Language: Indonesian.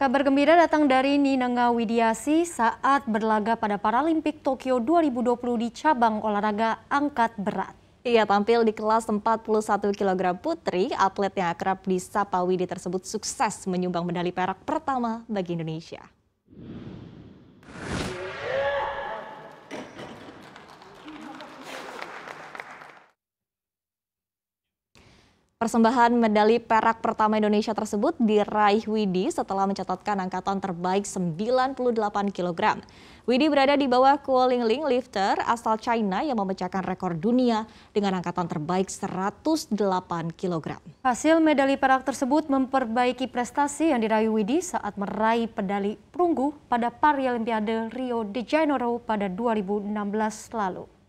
Kabar gembira datang dari Ninenga Widiasi saat berlaga pada Paralimpik Tokyo 2020 di cabang olahraga angkat berat. Ia tampil di kelas 41 kg putri, atlet yang akrab di Sapa Widi tersebut sukses menyumbang medali perak pertama bagi Indonesia. Persembahan medali perak pertama Indonesia tersebut diraih Widi setelah mencatatkan angkatan terbaik 98 kg. Widi berada di bawah Kuolingling lifter asal China yang memecahkan rekor dunia dengan angkatan terbaik 108 kg. Hasil medali perak tersebut memperbaiki prestasi yang diraih Widi saat meraih pedali perunggu pada Paralimpiade Rio de Janeiro pada 2016 lalu.